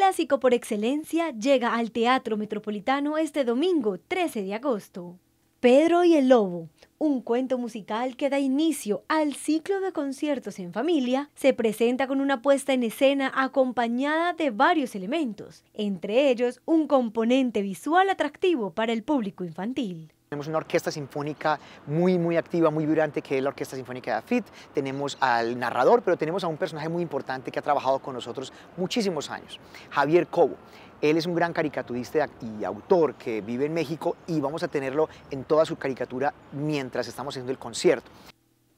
clásico por excelencia llega al Teatro Metropolitano este domingo 13 de agosto. Pedro y el Lobo, un cuento musical que da inicio al ciclo de conciertos en familia, se presenta con una puesta en escena acompañada de varios elementos, entre ellos un componente visual atractivo para el público infantil. Tenemos una orquesta sinfónica muy, muy activa, muy vibrante, que es la Orquesta Sinfónica de AFIT. Tenemos al narrador, pero tenemos a un personaje muy importante que ha trabajado con nosotros muchísimos años, Javier Cobo. Él es un gran caricaturista y autor que vive en México y vamos a tenerlo en toda su caricatura mientras estamos haciendo el concierto.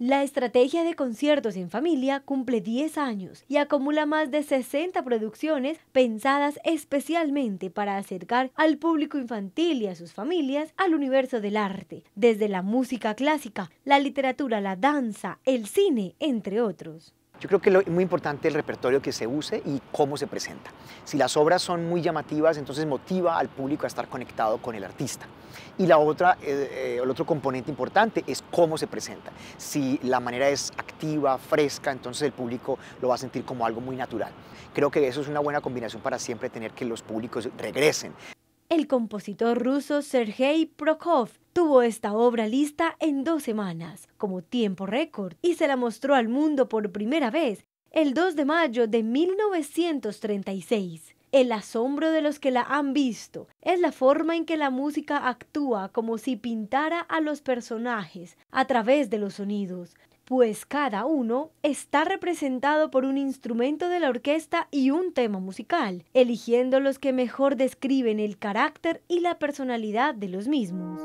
La estrategia de conciertos en familia cumple 10 años y acumula más de 60 producciones pensadas especialmente para acercar al público infantil y a sus familias al universo del arte, desde la música clásica, la literatura, la danza, el cine, entre otros. Yo creo que es muy importante el repertorio que se use y cómo se presenta. Si las obras son muy llamativas, entonces motiva al público a estar conectado con el artista. Y la otra, eh, eh, el otro componente importante es cómo se presenta. Si la manera es activa, fresca, entonces el público lo va a sentir como algo muy natural. Creo que eso es una buena combinación para siempre tener que los públicos regresen. El compositor ruso Sergei Prokof tuvo esta obra lista en dos semanas, como tiempo récord, y se la mostró al mundo por primera vez el 2 de mayo de 1936. El asombro de los que la han visto es la forma en que la música actúa como si pintara a los personajes a través de los sonidos, pues cada uno está representado por un instrumento de la orquesta y un tema musical, eligiendo los que mejor describen el carácter y la personalidad de los mismos.